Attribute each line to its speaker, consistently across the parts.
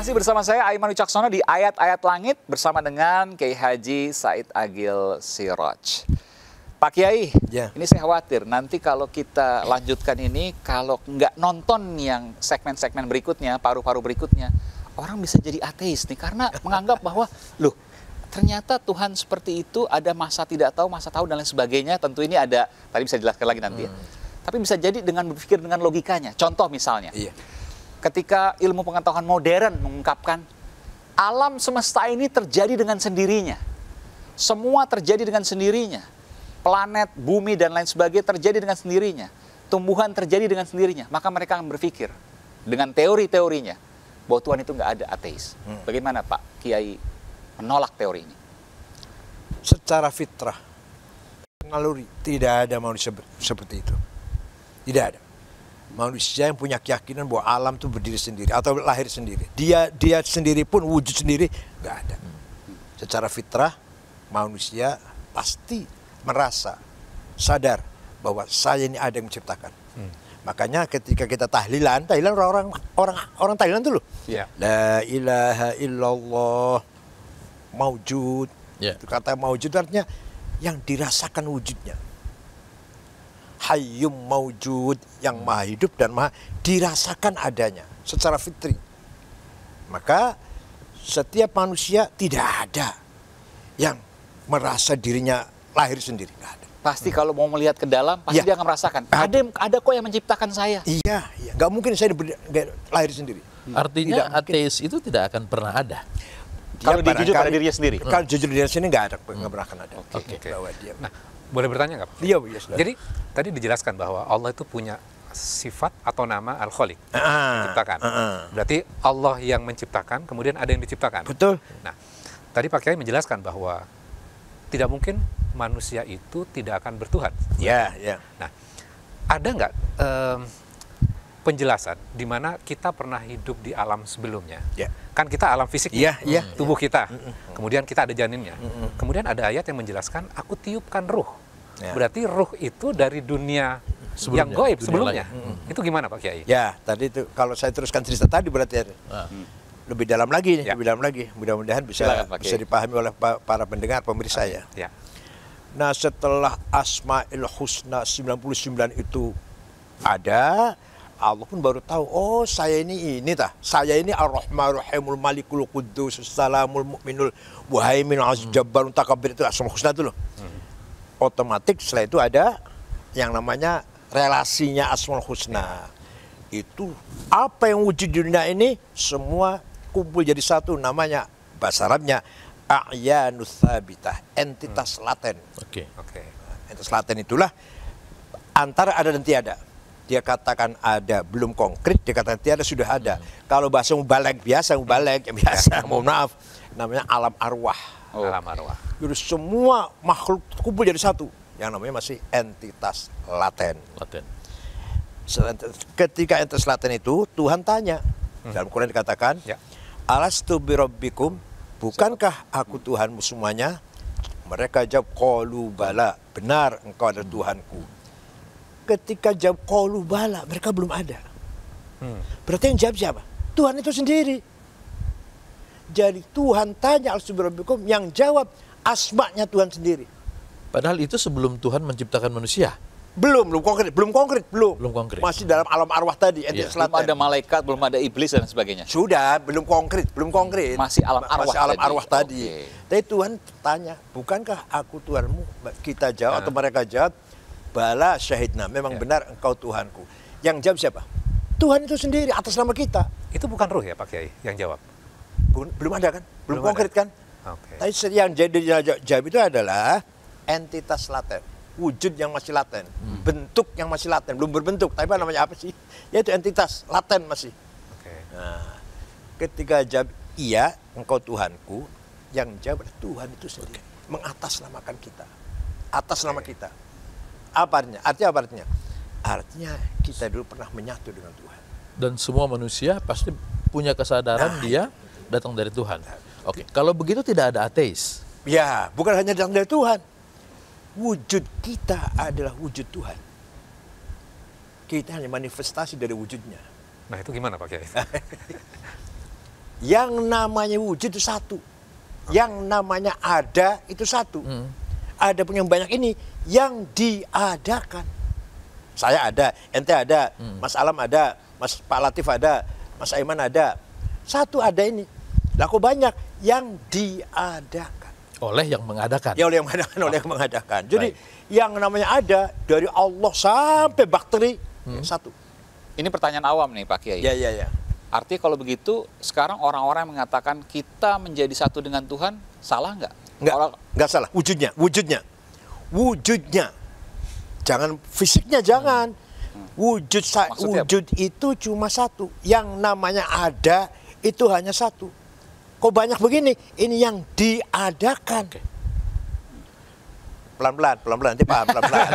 Speaker 1: Masih bersama saya Aiman Wicaksono di Ayat-Ayat Langit bersama dengan Kiai Haji Said Agil Siroj. Pak Kiai, ya. ini saya khawatir nanti kalau kita lanjutkan ini, kalau nggak nonton yang segmen-segmen berikutnya, paru-paru berikutnya, orang bisa jadi ateis nih karena menganggap bahwa loh ternyata Tuhan seperti itu ada masa tidak tahu, masa tahu dan lain sebagainya. Tentu ini ada tadi bisa dijelaskan lagi nanti ya. hmm. ya. Tapi bisa jadi dengan berpikir dengan logikanya. Contoh misalnya. Iya ketika ilmu pengetahuan modern mengungkapkan alam semesta ini terjadi dengan sendirinya. Semua terjadi dengan sendirinya. Planet, bumi, dan lain sebagainya terjadi dengan sendirinya. Tumbuhan terjadi dengan sendirinya. Maka mereka akan berpikir dengan teori-teorinya bahwa Tuhan itu nggak ada ateis. Hmm. Bagaimana Pak Kiai menolak teori ini? Secara fitrah, naluri, tidak ada manusia seperti
Speaker 2: itu. Tidak ada manusia yang punya keyakinan bahwa alam itu berdiri sendiri atau lahir sendiri. Dia dia sendiri pun wujud sendiri nggak ada. Secara fitrah manusia pasti merasa sadar bahwa saya ini ada yang menciptakan. Hmm. Makanya ketika kita tahlilan, tahlilan orang-orang orang orang tahlilan dulu. Yeah. La ilaha illallah maujud. Yeah. Kata maujud artinya yang dirasakan wujudnya hayyum maujud yang maha hidup dan maha dirasakan adanya secara fitri. Maka setiap manusia tidak ada yang merasa dirinya lahir sendiri. ada. Pasti hmm. kalau mau melihat ke dalam, pasti ya. dia akan merasakan. Ada, ada kok yang menciptakan saya. Iya, iya. Gak mungkin saya lahir sendiri. Hmm. Artinya
Speaker 3: tidak ateis mungkin. itu tidak akan pernah ada. Dia kalau jujur pada dirinya sendiri. Kalau jujur dirinya sendiri
Speaker 4: nggak ada, nggak hmm. pernah ada. Oke. Okay. Okay. Nah, boleh bertanya nggak? Iya, iya. sudah. Jadi tadi dijelaskan bahwa Allah itu punya sifat atau nama Al-Khaliq, uh, Berarti Allah yang menciptakan, kemudian ada yang diciptakan. Betul. Nah, tadi Pak Kiai menjelaskan bahwa tidak mungkin manusia itu tidak akan bertuhan. Iya, yeah, ya. Yeah. Nah, ada nggak um, penjelasan di mana kita pernah hidup di alam sebelumnya? Iya. Yeah kan kita alam fisik yeah, iya. hmm. yeah, tubuh yeah. kita hmm, hmm, kemudian kita ada janinnya kemudian ada ayat yang menjelaskan aku tiupkan ruh yeah. berarti ruh itu dari dunia sebelumnya, yang goib sebelumnya dunia itu gimana pak kiai
Speaker 2: ya tadi itu kalau saya teruskan cerita tadi berarti ya, ah. lebih dalam lagi ya. lebih dalam lagi mudah-mudahan bisa Silakan, bisa dipahami oleh para pendengar pemirsa ya. ya nah setelah Asmaul Husna 99 itu ada Allah pun baru tahu, oh saya ini ini tah, saya ini Ar-Rahman Rahimul Malikul Quddus Salamul mukminul Muhaimin Aziz hmm. Jabbar takabbir itu asma husna itu loh. Hmm. Otomatis setelah itu ada yang namanya relasinya Asmaul Husna. Itu apa yang wujud di dunia ini semua kumpul jadi satu namanya bahasa Arabnya A'yanus Sabitah, entitas hmm. laten. Oke. Oke. Entitas laten itulah antara ada dan tiada dia katakan ada belum konkret dia katakan tiada sudah ada hmm. kalau bahasa mubalek biasa mubalek ya biasa mohon maaf namanya alam arwah
Speaker 4: oh. alam arwah
Speaker 2: jadi semua makhluk kumpul jadi satu yang namanya masih entitas laten laten ketika entitas laten itu Tuhan tanya hmm. dalam Quran dikatakan ya. alastu bikum bukankah aku Tuhanmu semuanya mereka jawab kolubala benar engkau adalah Tuhanku ketika jawab kolu bala mereka belum ada. Hmm. Berarti yang jawab siapa? Tuhan itu sendiri. Jadi Tuhan tanya al yang jawab
Speaker 3: asmaknya Tuhan sendiri. Padahal itu sebelum Tuhan menciptakan manusia. Belum, belum konkret, belum konkret, belum. Belum konkret. Masih dalam alam arwah tadi, ya. Belum ada
Speaker 1: malaikat, belum ada iblis dan sebagainya. Sudah, belum konkret, belum konkret. Masih alam arwah Masih alam arwah tadi. Arwah tadi. Okay. Tapi Tuhan tanya,
Speaker 2: bukankah aku Tuhanmu? Kita jawab nah. atau mereka jawab, bala syahidna memang ya. benar engkau Tuhanku yang jawab siapa Tuhan itu sendiri atas nama kita itu bukan ruh ya Pak Kiai yang jawab belum, ada kan belum, belum konkret ada. kan okay. tapi yang jadi jawab itu adalah entitas laten wujud yang masih laten hmm. bentuk yang masih laten belum berbentuk tapi namanya apa sih yaitu entitas laten masih
Speaker 3: okay. nah
Speaker 2: ketika jawab iya engkau Tuhanku yang jawab Tuhan itu sendiri okay. mengatasnamakan kita atas nama kita apa artinya? Artinya apa artinya?
Speaker 3: Artinya kita dulu pernah menyatu dengan Tuhan. Dan semua manusia pasti punya kesadaran nah, dia datang dari Tuhan. Nah, Oke, okay. kalau begitu tidak ada ateis.
Speaker 2: Ya, bukan hanya datang dari Tuhan. Wujud kita adalah wujud Tuhan. Kita hanya manifestasi dari wujudnya.
Speaker 4: Nah itu gimana Pak Kiai?
Speaker 2: Yang namanya wujud itu satu. Yang namanya ada itu satu. Hmm. Ada punya banyak ini, yang diadakan. Saya ada, ente ada, hmm. Mas Alam ada, Mas Pak Latif ada, Mas Aiman ada. Satu ada ini. laku banyak yang diadakan. Oleh yang mengadakan. Ya oleh yang mengadakan, oh. oleh yang oh. mengadakan. Jadi Baik. yang namanya ada dari Allah sampai
Speaker 1: bakteri hmm. satu. Ini pertanyaan awam nih Pak Kiai. Ya ya ya. Artinya kalau begitu sekarang orang-orang mengatakan kita menjadi satu dengan Tuhan salah nggak? Nggak, orang...
Speaker 2: nggak salah. Wujudnya, wujudnya wujudnya. Jangan fisiknya jangan. Wujud wujud itu cuma satu. Yang namanya ada itu hanya satu. Kok banyak begini? Ini yang diadakan.
Speaker 3: pelan-pelan, pelan-pelan,
Speaker 2: nanti paham pelan-pelan.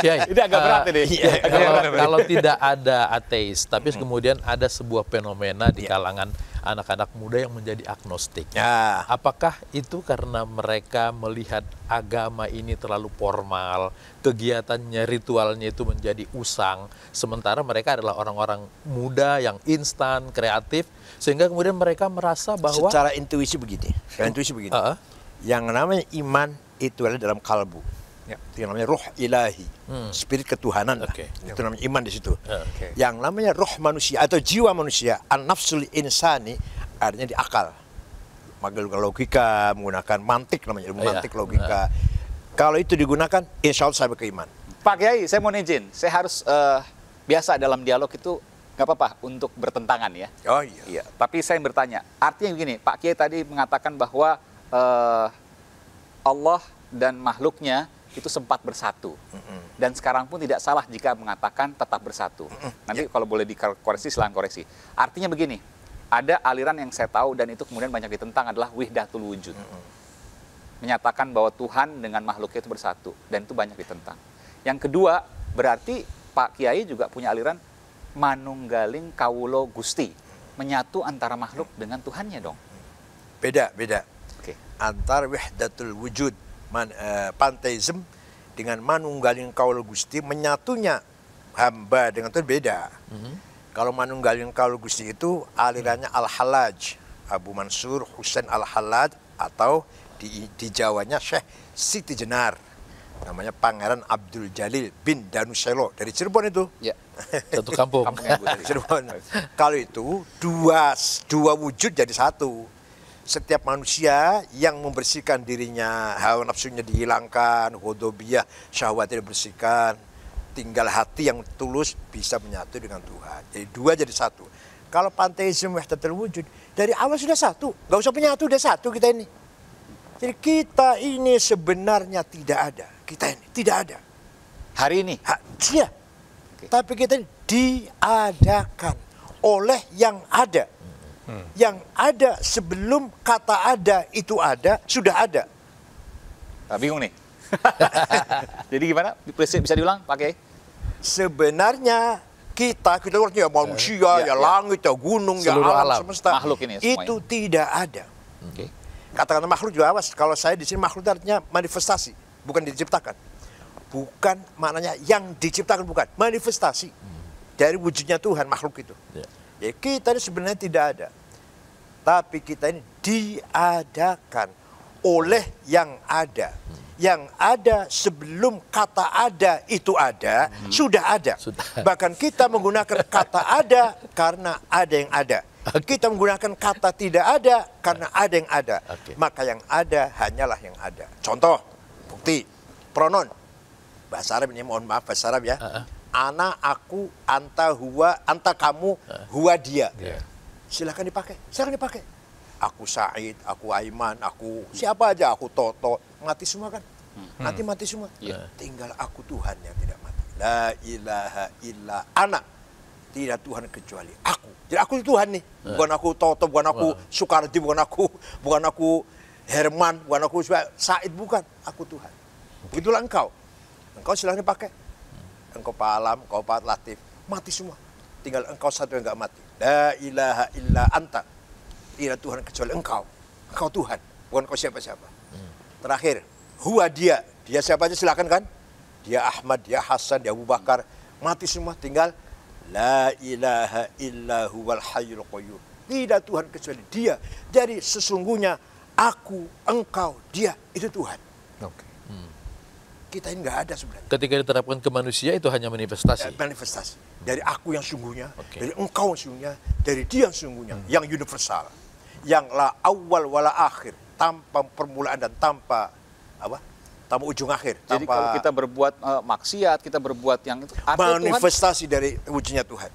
Speaker 2: Iya, iya. ini agak berat eh, ini. Iya,
Speaker 3: kalau, kalau tidak ada ateis, tapi hmm. kemudian ada sebuah fenomena di kalangan anak-anak muda yang menjadi agnostik. Ya. Apakah itu karena mereka melihat agama ini terlalu formal, kegiatannya, ritualnya itu menjadi usang, sementara mereka adalah orang-orang muda yang instan, kreatif, sehingga kemudian mereka merasa bahwa secara intuisi begini, secara intuisi begini, uh -uh. yang
Speaker 2: namanya iman itu adalah dalam kalbu. Ya. yang namanya roh ilahi, hmm. spirit ketuhanan. Okay. Lah. Itu namanya iman di situ. Ah, okay. Yang namanya roh manusia atau jiwa manusia, an-nafsul insani artinya di akal. Menggunakan logika, menggunakan mantik namanya, ilmu oh, mantik iya. logika. Nah. Kalau itu digunakan, insya Allah sampai ke iman. Pak
Speaker 1: Kiai, saya mau izin. Saya harus uh, biasa dalam dialog itu nggak apa-apa untuk bertentangan ya. Oh iya. iya. Tapi saya yang bertanya, artinya begini, Pak Kiai tadi mengatakan bahwa uh, Allah dan makhluknya itu sempat bersatu. Mm-hmm. Dan sekarang pun tidak salah jika mengatakan tetap bersatu. Mm-hmm. Nanti yeah. kalau boleh dikoreksi silahkan koreksi. Artinya begini, ada aliran yang saya tahu dan itu kemudian banyak ditentang adalah wihdatul wujud. Mm-hmm. Menyatakan bahwa Tuhan dengan makhluknya itu bersatu dan itu banyak ditentang. Yang kedua, berarti Pak Kiai juga punya aliran manunggaling kawulo gusti, menyatu antara makhluk dengan Tuhannya dong. Beda, beda. Okay. Antar wihdatul
Speaker 2: wujud man, uh, eh, panteisme dengan manunggaling kaul Gusti menyatunya hamba dengan itu beda. Mm -hmm. Kalau manunggaling kaul Gusti itu alirannya mm -hmm. Al-Halaj, Abu Mansur Husain Al-Halaj atau di, di Jawanya Syekh Siti Jenar. Namanya Pangeran Abdul Jalil bin Danuselo dari Cirebon itu. Ya, satu kampung. kampung dari Cirebon. Kalau itu dua dua wujud jadi satu setiap manusia yang membersihkan dirinya, hawa nafsunya dihilangkan, hodobiah, syahwatnya dibersihkan, tinggal hati yang tulus bisa menyatu dengan Tuhan. Jadi dua jadi satu. Kalau panteisme wahdatul terwujud dari awal sudah satu. Gak usah menyatu, sudah satu kita ini. Jadi kita ini sebenarnya tidak ada. Kita ini tidak ada. Hari ini? Ha, iya. Okay. Tapi kita ini diadakan oleh yang ada.
Speaker 3: Hmm.
Speaker 1: Yang ada sebelum kata ada itu ada, sudah ada. Nah, bingung nih. Jadi gimana? Bisa diulang pakai?
Speaker 2: Sebenarnya kita, kita ya eh, manusia, ya, ya, ya langit, ya gunung, ya alam, alam semesta. Makhluk ini Itu ini. tidak ada. Okay. Katakan makhluk juga awas. Kalau saya di sini makhluk artinya manifestasi, bukan diciptakan. Bukan maknanya yang diciptakan, bukan. Manifestasi. Hmm. Dari wujudnya Tuhan makhluk itu. Yeah. Ya, kita ini sebenarnya tidak ada. Tapi kita ini diadakan oleh yang ada. Yang ada sebelum kata ada itu ada, hmm. sudah ada. Sudah. Bahkan kita menggunakan kata ada karena ada yang ada. Okay. Kita menggunakan kata tidak ada karena ada yang ada. Okay. Maka yang ada hanyalah yang ada. Contoh, bukti, pronon. Bahasa Arab ini mohon maaf bahasa Arab ya. Uh -uh ana, aku, anta, huwa, anta kamu, eh. huwa dia. Yeah. Silahkan dipakai, silahkan dipakai. Aku Said, aku Aiman, aku siapa aja, aku Toto, mati semua kan? Hmm. Nanti mati semua. Yeah. Tinggal aku Tuhan yang tidak mati. La ilaha illa anak. Tidak Tuhan kecuali aku. Jadi aku Tuhan nih. Eh. Bukan aku Toto, bukan aku wow. bukan aku, bukan aku Herman, bukan aku Said, bukan. Aku Tuhan. Begitulah engkau. Engkau silahkan dipakai engkau Pak Alam, engkau Pak Latif, mati semua. Tinggal engkau satu yang enggak mati. La ilaha illa anta. Tidak Tuhan kecuali engkau. Engkau Tuhan, bukan engkau siapa-siapa. Hmm. Terakhir, huwa dia. Dia siapa aja silakan kan? Dia Ahmad, dia Hasan, dia Abu Bakar. Mati semua, tinggal La ilaha illa huwal hayyul qayyum. Tidak Tuhan kecuali dia. Jadi sesungguhnya aku, engkau, dia, itu Tuhan. Oke. Okay kita ini nggak ada sebenarnya.
Speaker 3: Ketika diterapkan ke manusia itu hanya manifestasi. Ya, manifestasi
Speaker 2: dari aku yang sungguhnya, okay. dari engkau yang sungguhnya, dari dia yang sungguhnya, hmm. yang universal, yang la awal wala akhir, tanpa permulaan dan tanpa
Speaker 1: apa? Tanpa ujung akhir. Tanpa Jadi kalau kita berbuat uh, maksiat, kita berbuat yang itu manifestasi Tuhan, dari wujudnya Tuhan.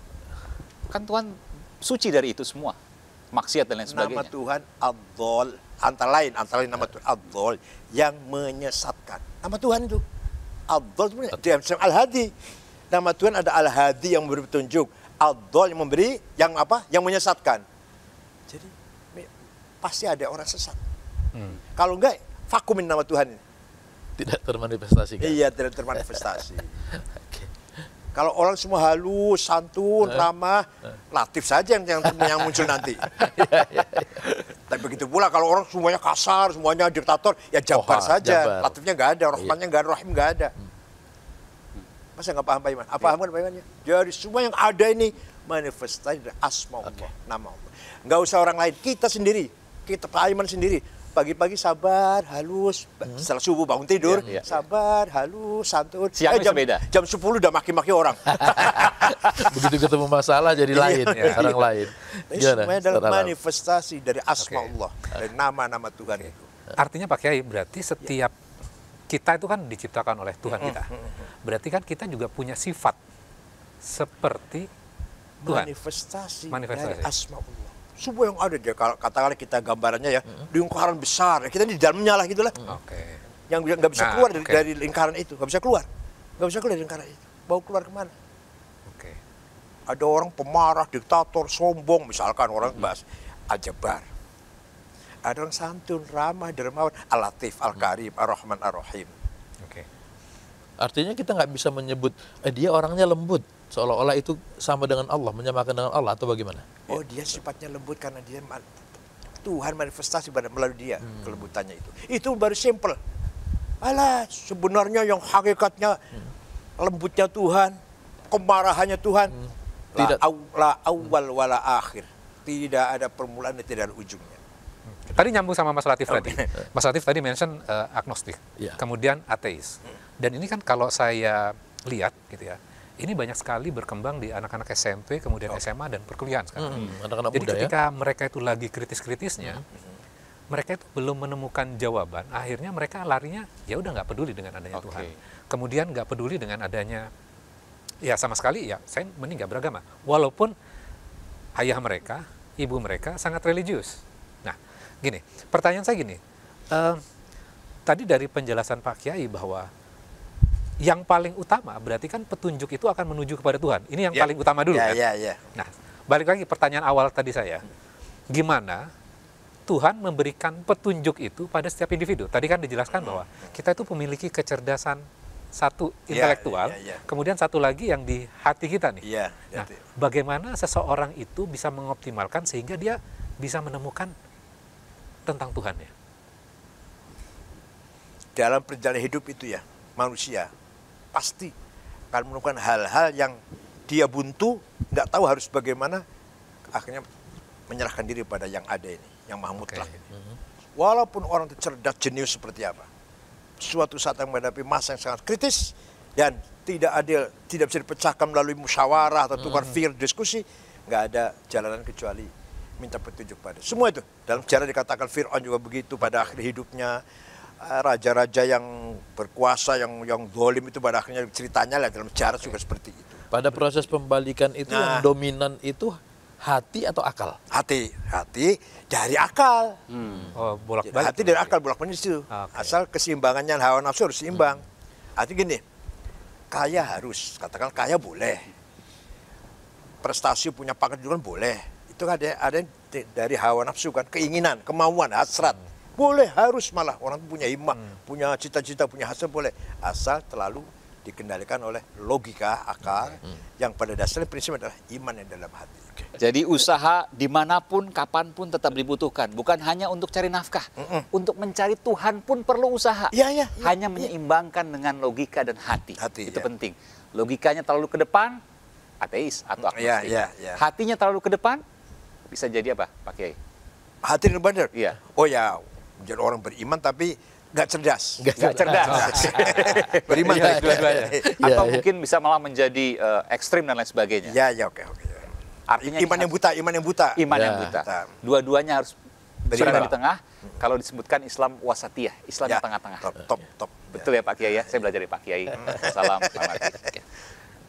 Speaker 1: Kan Tuhan suci dari itu semua. Maksiat dan lain sebagainya. Nama Tuhan Abdul antara lain antara lain nama Tuhan Abdul
Speaker 2: yang menyesatkan. Nama Tuhan itu Abdul itu Al-Hadi. Nama Tuhan ada Al-Hadi yang memberi petunjuk, Abdul yang memberi yang apa? Yang menyesatkan. Jadi pasti ada orang sesat. Hmm. Kalau enggak vakumin nama Tuhan ini. Tidak termanifestasi. Kan? Iya, tidak termanifestasi. Kalau orang semua halus, santun, eh. ramah, eh. latif saja yang, yang muncul nanti. Iya, iya, iya. Tapi begitu pula kalau orang semuanya kasar, semuanya diktator, ya Jabar oh, saja. Jabar. Latifnya nggak ada, iya. Rahmannya nggak ada, Rahim nggak ada. Hmm. Masa nggak paham Pak Iman? Apa iya. paham kan Pak Iman ya? Jadi semua yang ada ini manifestasi dari asma Allah, okay. nama Allah. Nggak usah orang lain, kita sendiri, kita Pak Iman sendiri pagi-pagi sabar, halus. Hmm. Setelah subuh bangun tidur, yeah. Iya. sabar, halus, santun. Siang eh, jam, beda. Jam 10 udah maki-maki orang.
Speaker 3: Begitu ketemu masalah jadi iya. lain ya, orang iya. lain. Ini semuanya
Speaker 2: manifestasi dari asma okay. Allah, dari nama-nama Tuhan itu.
Speaker 4: Artinya Pak Kiai, berarti setiap kita itu kan diciptakan oleh Tuhan hmm, kita. Hmm, hmm, berarti kan kita juga punya sifat seperti
Speaker 3: Tuhan. Manifestasi, manifestasi. dari asma Allah
Speaker 2: semua yang ada dia katakanlah kita gambarannya ya hmm. di lingkaran besar kita di dalamnya lah gitulah hmm. okay. yang nggak bisa nah, keluar dari, okay. dari lingkaran itu nggak bisa keluar nggak bisa keluar dari lingkaran itu mau keluar kemana okay. ada orang pemarah diktator sombong misalkan orang hmm. bahas aljabar ada orang santun ramah dermawan alatif al karim hmm. ar rahman ar rahim okay.
Speaker 3: artinya kita nggak bisa menyebut eh, dia orangnya lembut seolah-olah itu sama dengan Allah, menyamakan dengan Allah atau bagaimana?
Speaker 2: Oh, ya. dia sifatnya lembut karena dia Tuhan manifestasi pada melalui dia hmm. kelembutannya itu. Itu baru simple. Alah, sebenarnya yang hakikatnya hmm. lembutnya Tuhan,
Speaker 4: kemarahannya Tuhan. Hmm.
Speaker 2: Tidak la, aw, hmm. la awal hmm. wala akhir. Tidak ada permulaan dan tidak ada ujungnya.
Speaker 4: Hmm. Tadi nyambung sama Mas Latif okay. tadi. Eh. Mas Latif tadi mention uh, agnostik, yeah. kemudian ateis. Hmm. Dan ini kan kalau saya lihat gitu ya, ini banyak sekali berkembang di anak-anak SMP, kemudian okay. SMA dan perkuliahan sekarang. Hmm, anak -anak Jadi muda ya. ketika ya? mereka itu lagi kritis-kritisnya, hmm. mereka itu belum menemukan jawaban. Akhirnya mereka larinya ya udah nggak peduli dengan adanya okay. Tuhan. Kemudian nggak peduli dengan adanya ya sama sekali ya saya meninggal beragama. Walaupun ayah mereka, ibu mereka sangat religius. Nah, gini pertanyaan saya gini. Uh, tadi dari penjelasan Pak Kiai bahwa yang paling utama berarti kan petunjuk itu akan menuju kepada Tuhan. Ini yang ya. paling utama dulu ya, kan. Ya, ya. Nah, balik lagi pertanyaan awal tadi saya. Gimana Tuhan memberikan petunjuk itu pada setiap individu? Tadi kan dijelaskan bahwa kita itu memiliki kecerdasan satu ya, intelektual, ya, ya, ya. kemudian satu lagi yang di hati kita nih. Ya, nah, bagaimana seseorang itu bisa mengoptimalkan sehingga dia bisa menemukan tentang Tuhan ya?
Speaker 2: Dalam perjalanan hidup itu ya, manusia pasti akan menemukan hal-hal yang dia buntu, nggak tahu harus bagaimana, akhirnya menyerahkan diri pada yang ada ini, yang maha mutlak ini. Mhm. Walaupun orang itu cerdas jenius seperti apa, suatu saat yang menghadapi masa yang sangat kritis dan tidak adil, tidak bisa dipecahkan melalui musyawarah atau tukar mhm. fir diskusi, nggak ada jalanan kecuali minta petunjuk pada. Semua itu dalam sejarah dikatakan Fir'aun juga begitu pada akhir hidupnya Eh, raja-raja yang berkuasa yang yang dolim itu pada akhirnya ceritanya lah dalam cara juga seperti
Speaker 3: itu. Pada proses pembalikan itu nah, yang dominan itu hati atau akal? Hati, hati dari akal. Hmm. Oh, bolak balik. Hati dari akal bolak balik itu. Okay. Asal
Speaker 2: keseimbangannya hawa nafsu harus seimbang. Hmm. Artinya gini, kaya harus katakan kaya boleh, prestasi punya pangkat juga kan boleh. Itu ada ada dari hawa nafsu kan, keinginan, kemauan, hasrat. Hmm boleh, harus malah. Orang punya iman hmm. punya cita-cita, punya hasil boleh. Asal terlalu dikendalikan oleh logika
Speaker 1: akal hmm. hmm. yang pada dasarnya prinsip adalah iman yang dalam hati. Okay. Jadi usaha dimanapun, kapanpun tetap dibutuhkan. Bukan hanya untuk cari nafkah, mm -mm. untuk mencari Tuhan pun perlu usaha. Ya, ya, ya, hanya iya. menyeimbangkan dengan logika dan hati. hati Itu ya. penting. Logikanya terlalu ke depan, ateis atau mm, iya, agnostik. Ya, ya, ya. Hatinya terlalu ke depan, bisa jadi apa, pakai
Speaker 2: Hati yang benar Iya. Oh ya, menjadi orang beriman tapi nggak
Speaker 1: cerdas, nggak cerdas, cerdas. beriman ya, dua-duanya. Iya, Atau ya, mungkin bisa malah menjadi uh, ekstrim dan lain sebagainya. Ya, ya, oke, okay, oke. Artinya iman yang buta, iman yang ya. buta. Iman ya. yang buta. Dua-duanya harus berada di tengah. Kalau disebutkan Islam wasatiyah, Islam ya. yang tengah-tengah. Top, top, top. Betul ya Pak Kiai ya. Saya belajar dari Pak Kiai. Salam,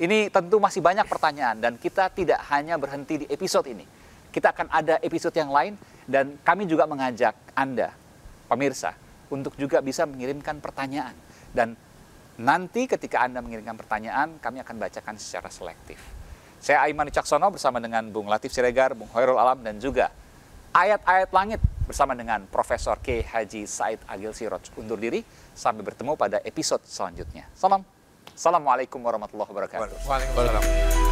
Speaker 1: Ini tentu masih banyak pertanyaan dan kita tidak hanya berhenti di episode ini. Kita akan ada episode yang lain dan kami juga mengajak Anda pemirsa untuk juga bisa mengirimkan pertanyaan. Dan nanti ketika Anda mengirimkan pertanyaan, kami akan bacakan secara selektif. Saya Aiman Caksono bersama dengan Bung Latif Siregar, Bung Hoirul Alam, dan juga Ayat-Ayat Langit bersama dengan Profesor K. Haji Said Agil Siroj. Undur diri, sampai bertemu pada episode selanjutnya. Salam. Assalamualaikum warahmatullahi wabarakatuh.
Speaker 3: Waalaikumsalam.